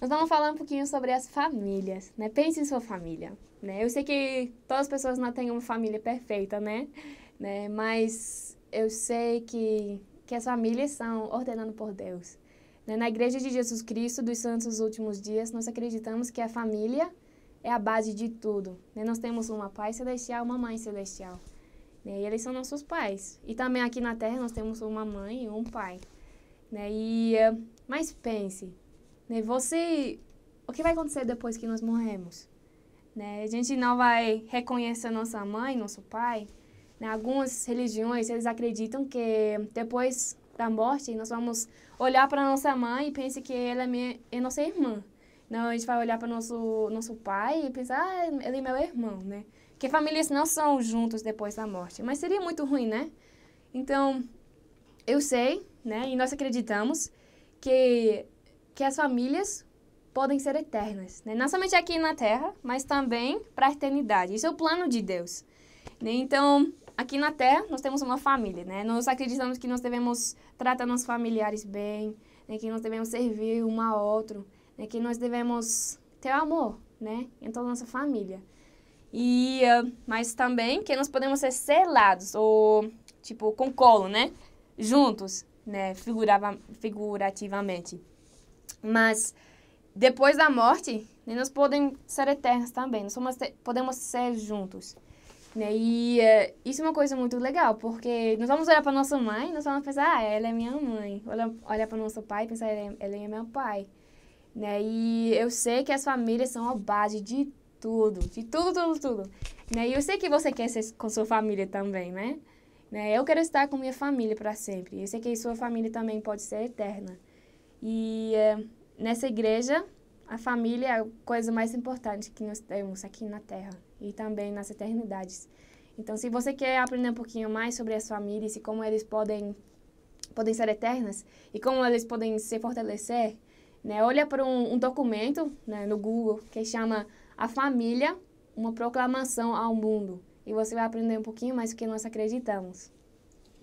Nós vamos falar um pouquinho sobre as famílias, né? Pense em sua família, né? Eu sei que todas as pessoas não têm uma família perfeita, né? né? Mas eu sei que, que as famílias são ordenadas por Deus. Né? Na Igreja de Jesus Cristo dos Santos dos Últimos Dias, nós acreditamos que a família é a base de tudo. Né? Nós temos uma Pai Celestial, uma Mãe Celestial. Né? E eles são nossos pais. E também aqui na Terra nós temos uma mãe e um pai. Né? E, eh, mas pense, né? Você, o que vai acontecer depois que nós morremos? Né? A gente não vai reconhecer nossa mãe, nosso pai. Né? Algumas religiões, eles acreditam que depois da morte, nós vamos olhar para nossa mãe e pense que ela é, minha, é nossa irmã. Não, a gente vai olhar para nosso nosso pai e pensar, ah, ele é meu irmão, né? Que famílias não são juntos depois da morte, mas seria muito ruim, né? Então, eu sei, né, e nós acreditamos que que as famílias podem ser eternas, né? não somente aqui na Terra, mas também para a eternidade. Isso é o plano de Deus. Né? Então, aqui na Terra, nós temos uma família, né? Nós acreditamos que nós devemos tratar nossos familiares bem, né? que nós devemos servir um ao outro, né? que nós devemos ter amor, né? Em toda a nossa família. E, uh, mas também que nós podemos ser selados, ou tipo, com colo, né? Juntos, né? Figurava, figurativamente. Mas depois da morte, nós podemos ser eternos também, nós podemos ser juntos. Né? E é, isso é uma coisa muito legal, porque nós vamos olhar para nossa mãe, nós vamos pensar, ah, ela é minha mãe. Olhar, olhar para nosso pai e pensar, ele é, ele é meu pai. Né? E eu sei que as famílias são a base de tudo, de tudo, tudo, tudo. Né? E eu sei que você quer ser com sua família também, né? né? Eu quero estar com minha família para sempre. Eu sei que sua família também pode ser eterna. E é, nessa igreja, a família é a coisa mais importante que nós temos aqui na Terra e também nas eternidades. Então, se você quer aprender um pouquinho mais sobre as famílias e como eles podem podem ser eternas e como eles podem se fortalecer, né? Olha para um, um documento né, no Google que chama A Família, uma proclamação ao mundo. E você vai aprender um pouquinho mais o que nós acreditamos.